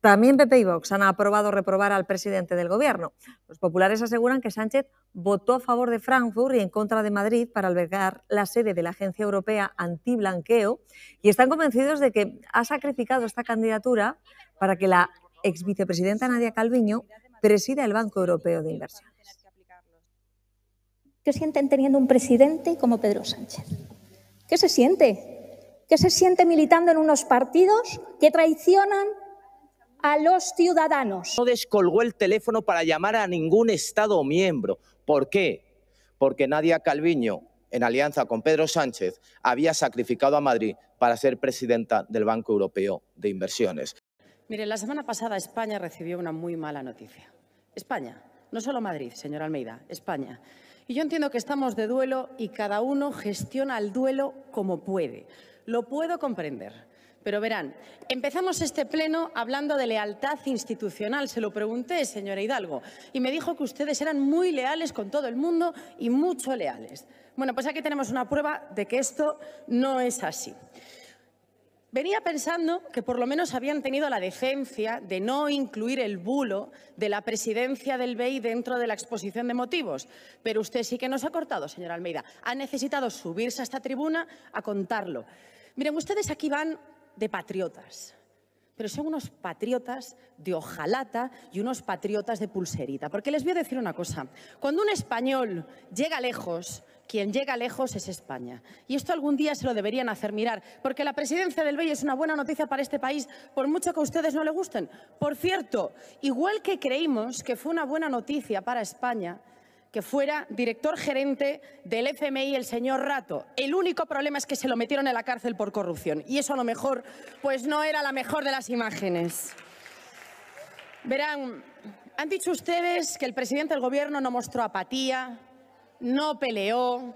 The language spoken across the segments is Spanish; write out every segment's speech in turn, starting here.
También PP y Vox han aprobado reprobar al presidente del gobierno. Los populares aseguran que Sánchez votó a favor de Frankfurt y en contra de Madrid para albergar la sede de la Agencia Europea Antiblanqueo y están convencidos de que ha sacrificado esta candidatura para que la exvicepresidenta Nadia Calviño presida el Banco Europeo de Inversiones. ¿Qué sienten teniendo un presidente como Pedro Sánchez? ¿Qué se siente? ¿Qué se siente militando en unos partidos que traicionan a los ciudadanos. No descolgó el teléfono para llamar a ningún Estado miembro. ¿Por qué? Porque Nadia Calviño, en alianza con Pedro Sánchez, había sacrificado a Madrid para ser presidenta del Banco Europeo de Inversiones. Mire, la semana pasada España recibió una muy mala noticia. España, no solo Madrid, señor Almeida, España. Y yo entiendo que estamos de duelo y cada uno gestiona el duelo como puede. Lo puedo comprender. Pero verán, empezamos este pleno hablando de lealtad institucional. Se lo pregunté, señora Hidalgo, y me dijo que ustedes eran muy leales con todo el mundo y mucho leales. Bueno, pues aquí tenemos una prueba de que esto no es así. Venía pensando que por lo menos habían tenido la decencia de no incluir el bulo de la presidencia del BEI dentro de la exposición de motivos, pero usted sí que nos ha cortado, señora Almeida. Ha necesitado subirse a esta tribuna a contarlo. Miren, ustedes aquí van de patriotas. Pero son unos patriotas de ojalata y unos patriotas de pulserita. Porque les voy a decir una cosa. Cuando un español llega lejos, quien llega lejos es España. Y esto algún día se lo deberían hacer mirar, porque la presidencia del BEI es una buena noticia para este país, por mucho que a ustedes no le gusten. Por cierto, igual que creímos que fue una buena noticia para España, que fuera director gerente del FMI el señor Rato. El único problema es que se lo metieron en la cárcel por corrupción y eso a lo mejor pues no era la mejor de las imágenes. Verán, han dicho ustedes que el presidente del gobierno no mostró apatía, no peleó,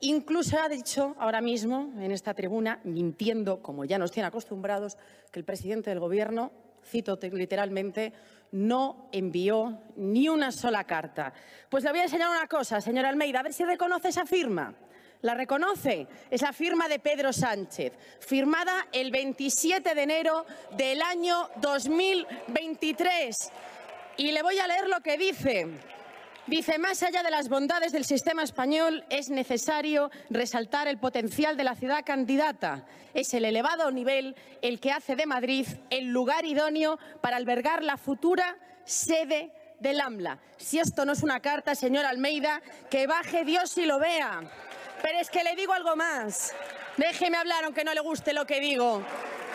incluso ha dicho ahora mismo en esta tribuna, mintiendo como ya nos tienen acostumbrados, que el presidente del gobierno cito literalmente, no envió ni una sola carta. Pues le voy a enseñar una cosa, señora Almeida, a ver si reconoce esa firma. ¿La reconoce? Es la firma de Pedro Sánchez, firmada el 27 de enero del año 2023. Y le voy a leer lo que dice. Dice, más allá de las bondades del sistema español, es necesario resaltar el potencial de la ciudad candidata. Es el elevado nivel el que hace de Madrid el lugar idóneo para albergar la futura sede del AMLA. Si esto no es una carta, señor Almeida, que baje Dios y lo vea. Pero es que le digo algo más. Déjeme hablar aunque no le guste lo que digo.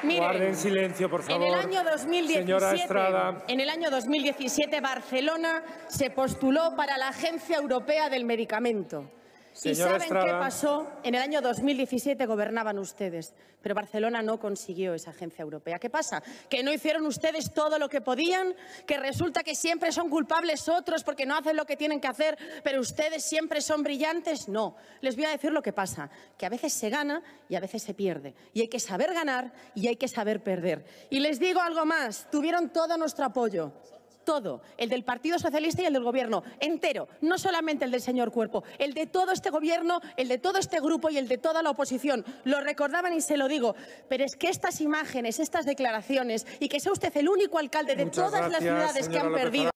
Miren, En el año en el año 2017 Barcelona se postuló para la Agencia Europea del Medicamento. ¿Y saben qué pasó? En el año 2017 gobernaban ustedes, pero Barcelona no consiguió esa agencia europea. ¿Qué pasa? ¿Que no hicieron ustedes todo lo que podían? ¿Que resulta que siempre son culpables otros porque no hacen lo que tienen que hacer, pero ustedes siempre son brillantes? No. Les voy a decir lo que pasa, que a veces se gana y a veces se pierde. Y hay que saber ganar y hay que saber perder. Y les digo algo más, tuvieron todo nuestro apoyo todo, el del Partido Socialista y el del Gobierno, entero, no solamente el del señor Cuerpo, el de todo este Gobierno, el de todo este grupo y el de toda la oposición. Lo recordaban y se lo digo, pero es que estas imágenes, estas declaraciones y que sea usted el único alcalde de todas las ciudades que han perdido.